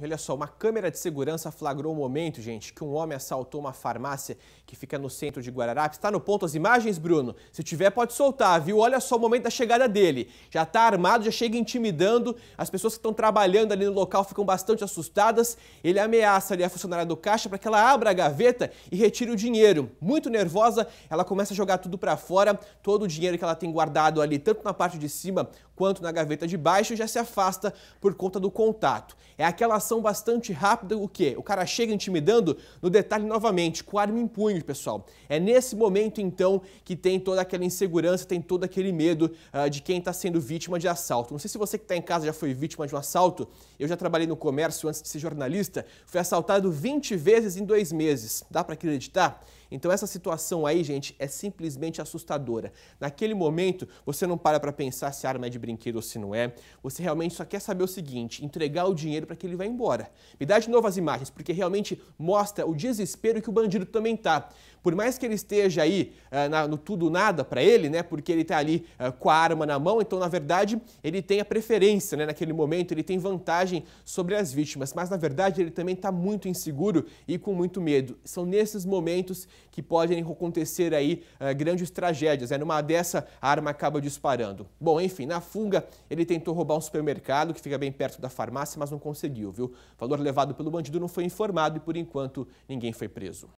Olha só, uma câmera de segurança flagrou o um momento, gente, que um homem assaltou uma farmácia que fica no centro de Guararapes. Está no ponto as imagens, Bruno? Se tiver, pode soltar, viu? Olha só o momento da chegada dele. Já está armado, já chega intimidando. As pessoas que estão trabalhando ali no local ficam bastante assustadas. Ele ameaça ali a funcionária do caixa para que ela abra a gaveta e retire o dinheiro. Muito nervosa, ela começa a jogar tudo para fora, todo o dinheiro que ela tem guardado ali, tanto na parte de cima quanto na gaveta de baixo já se afasta por conta do contato. É aquela ação bastante rápida, o que? O cara chega intimidando no detalhe novamente, com arma em punho, pessoal. É nesse momento, então, que tem toda aquela insegurança, tem todo aquele medo uh, de quem está sendo vítima de assalto. Não sei se você que está em casa já foi vítima de um assalto. Eu já trabalhei no comércio antes de ser jornalista, fui assaltado 20 vezes em dois meses. Dá para acreditar? Então essa situação aí, gente, é simplesmente assustadora. Naquele momento, você não para para pensar se a arma é de brinquedo ou se não é. Você realmente só quer saber o seguinte, entregar o dinheiro para que ele vá embora. Me dá de novo as imagens, porque realmente mostra o desespero que o bandido também tá. Por mais que ele esteja aí eh, na, no tudo nada para ele, né? Porque ele está ali eh, com a arma na mão, então na verdade ele tem a preferência, né? Naquele momento ele tem vantagem sobre as vítimas, mas na verdade ele também está muito inseguro e com muito medo. São nesses momentos que podem acontecer aí eh, grandes tragédias. É Numa dessa a arma acaba disparando. Bom, enfim, na fuga ele tentou roubar um supermercado que fica bem perto da farmácia, mas não conseguiu, viu? O valor levado pelo bandido não foi informado e por enquanto ninguém foi preso.